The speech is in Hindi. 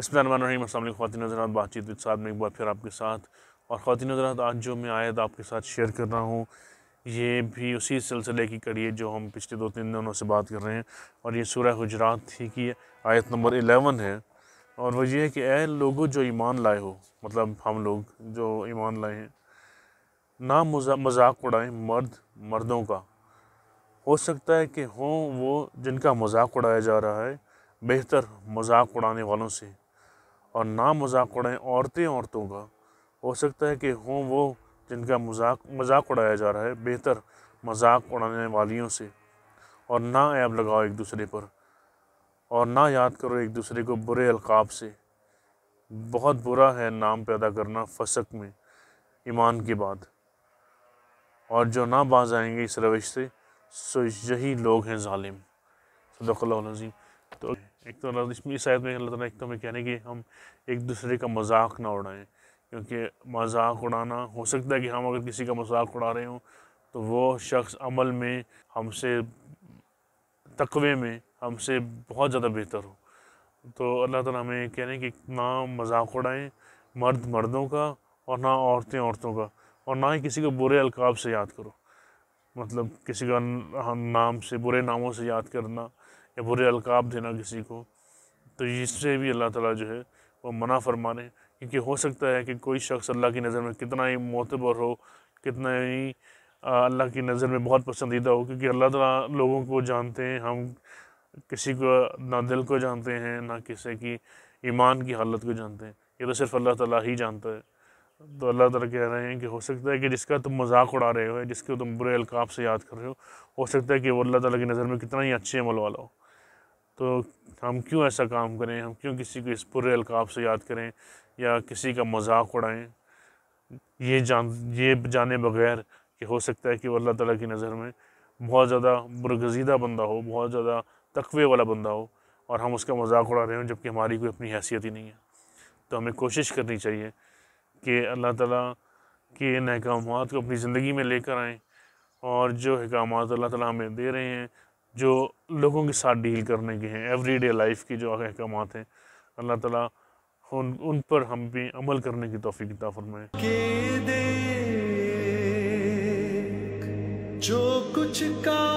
बसमीम असल खातिन हजरात बातचीत के साथ में एक बार फिर आपके साथ और ख़वान हजरात आज जो मैं आयत आपके साथ शेयर कर रहा हूँ ये भी उसी सिलसिले की कड़ी है जो हम पिछले दो तीन दिनों से बात कर रहे हैं और ये सूर्य गुजरात थी की आयत नंबर एलेवन है और वह यह है कि ए लोगों जो ईमान लाए हो मतलब हम लोग जो ईमान लाए हैं ना मजाक उड़ाएं मर्द मर्दों का हो सकता है कि हों वो जिनका मजाक उड़ाया जा रहा है बेहतर मजाक उड़ाने वालों से और ना मजाक उड़ाएं औरतें औरतों का हो सकता है कि हों वो जिनका मजाक मजाक उड़ाया जा रहा है बेहतर मजाक उड़ाने वालियों से और ना ऐब लगाओ एक दूसरे पर और ना याद करो एक दूसरे को बुरे अलकाब से बहुत बुरा है नाम पैदा करना फसक में ईमान के बाद और जो ना बाज आएंगे इस रविश से सो यही लोग हैं ालिम सदक़ल्लाज़ीम तो एक तो इस शायद में अल्लाह तो एक तो हमें कहने कि हम एक दूसरे का मजाक ना उड़ाएं क्योंकि मजाक उड़ाना हो सकता है कि हम अगर किसी का मजाक उड़ा रहे हों तो वो शख्स अमल में हमसे तकवे में हमसे बहुत ज़्यादा बेहतर हो तो अल्लाह ताला हमें कह रहे हैं कि ना मजाक उड़ाएं मर्द मर्दों का और ना औरतें औरतों का और ना ही किसी को बुरे अलकाब से याद करो मतलब किसी का नाम से बुरे नामों से याद करना या बुरे अलकाब देना किसी को तो इससे भी अल्लाह ताला जो है वो मना फरमाने क्योंकि हो सकता है कि कोई शख्स अल्लाह की नज़र में कितना ही मोतबर हो कितना ही अल्लाह की नज़र में बहुत पसंदीदा हो क्योंकि अल्लाह ताला लोगों को जानते हैं हम किसी को ना दिल को जानते हैं ना किसी की ईमान की हालत को जानते हैं ये तो सिर्फ अल्लाह ताला ही जानता है तो अल्लाह ताला कह रहे हैं कि हो सकता है कि जिसका तुम मजाक उड़ा रहे हो जिसको तुम बुरे अलकाब से याद कर रहे हो हो सकता है कि वो अल्लाह ताला की नज़र में कितना ही अच्छे अमल वाला हो तो हम क्यों ऐसा काम करें हम क्यों किसी को इस बुरे अलकाब से याद करें या किसी का मजाक उड़ाएं ये जान ये जाने बगैर कि हो सकता है कि वो अल्लाह ताला की नज़र में बहुत ज़्यादा बुरगजीदा बंदा हो बहुत ज़्यादा तकवे वाला बंदा हो और हम उसका मजाक उड़ा रहे हों जबकि हमारी कोई अपनी हैसियत ही नहीं है तो हमें कोशिश करनी चाहिए कि अल्लाह ताला के इन अहकाम को अपनी ज़िंदगी में लेकर आएँ और जो अहकाम अल्लाह ताला हमें दे रहे हैं जो लोगों के साथ डील करने के हैं एवरीडे लाइफ की जो अहकाम हैं अल्लाह ताला उन उन पर हम भी अमल करने की तोफ़ी किता फरमाए जो कुछ का